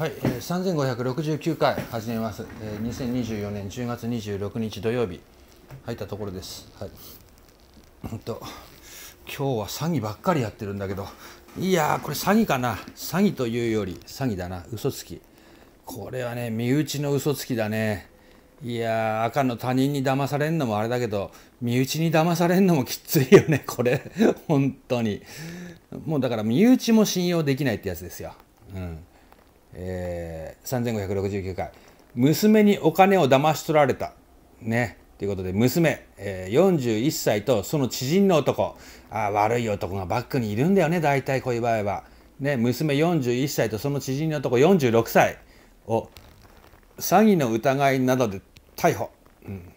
はい、えー、3569回始めます、えー、2024年10月26日土曜日入ったところです、はい、ほんと今日は詐欺ばっかりやってるんだけどいやこれ詐欺かな詐欺というより詐欺だな嘘つきこれはね身内の嘘つきだねいや赤の他人に騙されんのもあれだけど身内に騙されんのもきついよね これ本当にもうだから身内も信用できないってやつですようんえー、3569回娘にお金を騙し取られたねということで娘、えー、41歳とその知人の男あ悪い男がバックにいるんだよね大体こういう場合は、ね、娘41歳とその知人の男46歳を詐欺の疑いなどで逮捕、うん、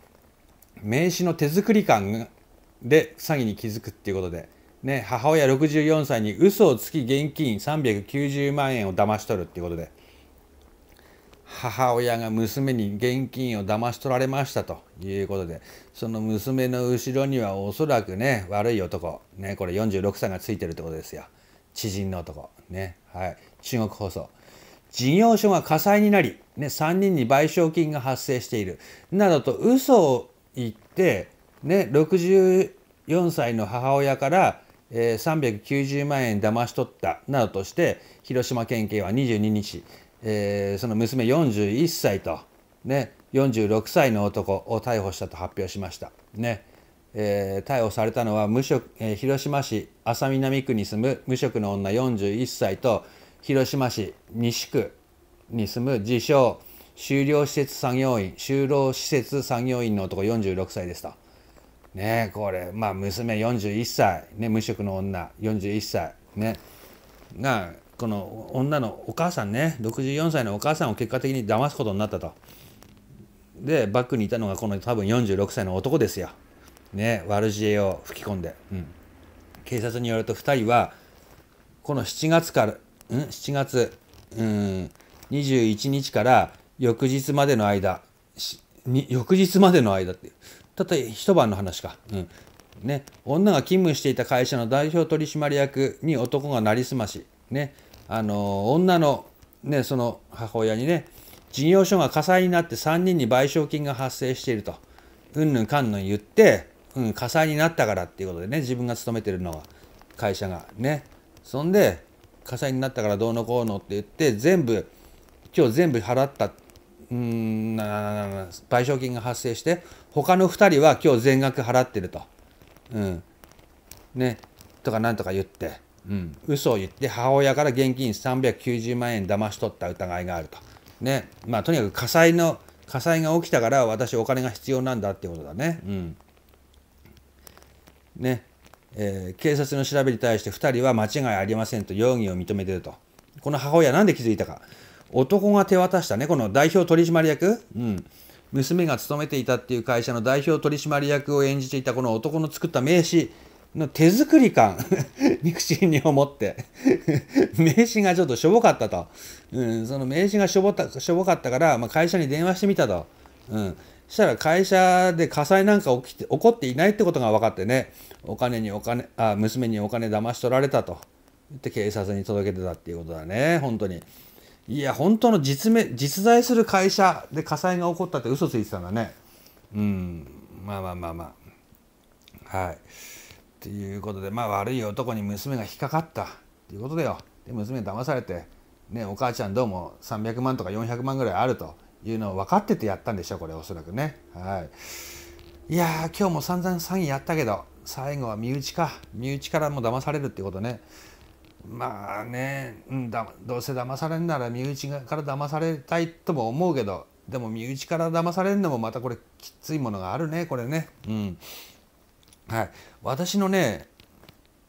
名刺の手作り感で詐欺に気づくっていうことで。ね、母親64歳に嘘をつき現金390万円を騙し取るっていうことで母親が娘に現金を騙し取られましたということでその娘の後ろにはおそらくね悪い男ねこれ46歳がついてるってことですよ知人の男ねはい中国放送事業所が火災になり、ね、3人に賠償金が発生しているなどと嘘を言って、ね、64歳の母親からえ390万円騙し取ったなどとして広島県警は22日、えー、その娘41歳と、ね、46歳の男を逮捕したと発表しました。ねえー、逮捕されたのは無職、えー、広島市安佐南区に住む無職の女41歳と広島市西区に住む自称就労施設作業員就労施設作業員の男46歳でした。ねこれまあ娘41歳、ね、無職の女41歳、ね、がこの女のお母さんね64歳のお母さんを結果的に騙すことになったと。でバックにいたのがこの多分46歳の男ですよ。ね悪知恵を吹き込んで、うん、警察によると2人はこの7月から、ん、7月、うん、21日から翌日までの間翌日までの間ってたとえ一晩の話か。うんね、女が勤務していた会社の代表取締役に男がなりすまし、ね、あの女の、ね、その母親にね事業所が火災になって3人に賠償金が発生しているとうんぬんかんぬん言って、うん、火災になったからっていうことでね自分が勤めてるのは会社がねそんで火災になったからどうのこうのって言って全部今日全部払ったってうん賠償金が発生して他の2人は今日全額払ってると、うん、ねとかなんとか言って、うん、嘘を言って母親から現金390万円騙し取った疑いがあると、ねまあ、とにかく火災の火災が起きたから私お金が必要なんだってことだね。うんねえー、警察の調べに対して2人は間違いありませんと容疑を認めているとこの母親なんで気づいたか男が手渡したね、この代表取締役、うん、娘が勤めていたっていう会社の代表取締役を演じていたこの男の作った名刺の手作り感、肉親に思って 名刺がちょっとしょぼかったと。うん、その名刺がしょぼたしょぼかったから、まあ、会社に電話してみたと。うんしたら会社で火災なんか起きて起こっていないってことが分かってねお金にお金あ娘にお金騙し取られたと言って警察に届けてたっていうことだね本当に。いや本当の実名実在する会社で火災が起こったって嘘ついてたんだねうんまあまあまあまあはいということでまあ悪い男に娘が引っかかったっていうことだよで娘に騙されてねお母ちゃんどうも300万とか400万ぐらいあるというのを分かっててやったんでしょう、これおそらくねはいいや今日も散々詐欺やったけど最後は身内か身内からも騙されるってことねまあね、うん、だどうせ騙されんなら身内から騙されたいとも思うけどでも身内から騙されるのもまたこれきついものがあるねこれね。うんはい、私のね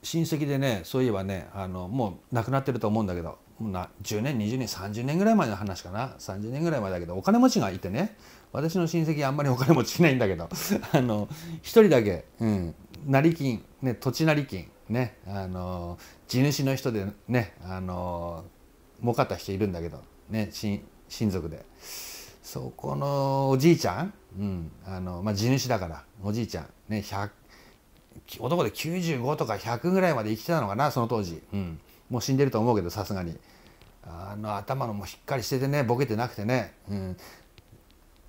親戚でねそういえばねあのもう亡くなってると思うんだけどな10年20年30年ぐらい前の話かな30年ぐらい前だけどお金持ちがいてね私の親戚あんまりお金持ちいないんだけど あの1人だけ、うん、成金、ね、土地成金ねあの地主の人でねあの儲かった人いるんだけど、ね、親族でそこのおじいちゃん、うんあのまあ、地主だからおじいちゃん、ね、男で95とか100ぐらいまで生きてたのかなその当時、うん、もう死んでると思うけどさすがにあの頭のもしっかりしててねボケてなくてね,、うん、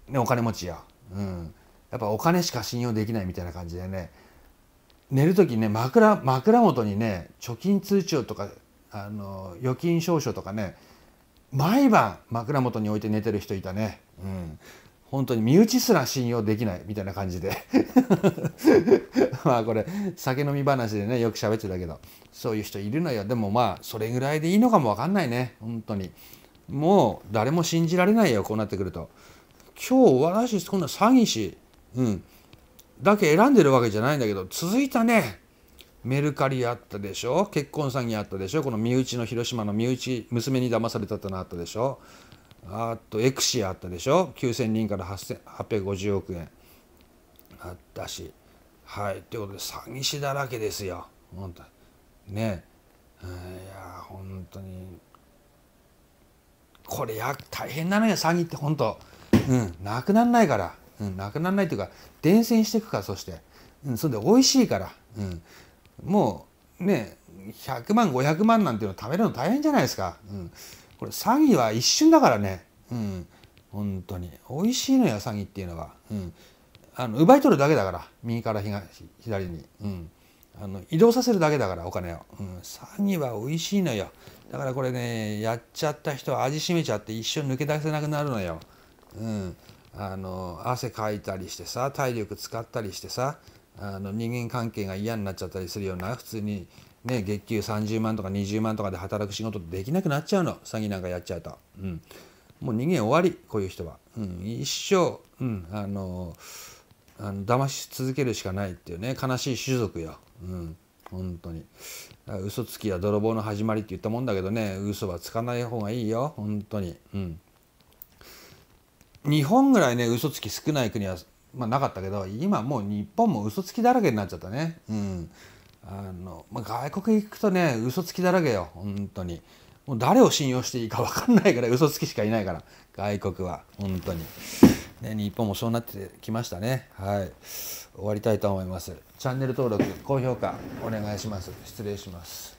ねお金持ちや、うん、やっぱお金しか信用できないみたいな感じでね寝る時ね枕枕元にね貯金通帳とかあの預金証書とかね毎晩枕元に置いて寝てる人いたね、うん、本当に身内すら信用できないみたいな感じで まあこれ酒飲み話でねよく喋ってたけどそういう人いるのよでもまあそれぐらいでいいのかも分かんないね本当にもう誰も信じられないよこうなってくると今日私こんな詐欺師うんだけ選んでるわけじゃないんだけど続いたねメルカリあったでしょ結婚詐欺あったでしょこの身内の広島の身内娘に騙されたってのあったでしょあとエクシーあったでしょ9,000人から850億円あったしはいということで詐欺師だらけですよ本当ねえいや本当にこれや大変なのよ詐欺って本当うんなくならないから。うん、なくならないというか伝染していくからそして、うん、それで美味しいから、うん、もうね100万500万なんていうの食べるの大変じゃないですか、うん、これ詐欺は一瞬だからね、うん、本当に美味しいのよ詐欺っていうのは、うん、あの奪い取るだけだから右から左に、うん、あの移動させるだけだからお金を、うん、詐欺は美味しいのよだからこれねやっちゃった人は味しめちゃって一生抜け出せなくなるのよ、うん、あの汗かいたりしてさ体力使ったりしてさあの人間関係が嫌になっちゃったりするような普通に、ね、月給30万とか20万とかで働く仕事ってできなくなっちゃうの詐欺なんかやっちゃうと、うん、もう人間終わりこういう人は、うん、一生、うん、あのあの騙し続けるしかないっていうね悲しい種族よ、うん、本当に嘘つきや泥棒の始まりって言ったもんだけどね嘘はつかない方がいいよ本当にうん日本ぐらいね嘘つき少ない国は、まあ、なかったけど今もう日本も嘘つきだらけになっちゃったね。うんあのまあ、外国行くとね嘘つきだらけよ本当にもう誰を信用していいか分かんないから嘘つきしかいないから外国は本当に、ね、日本もそうなってきましたねはい終わりたいと思いますチャンネル登録高評価お願いします失礼します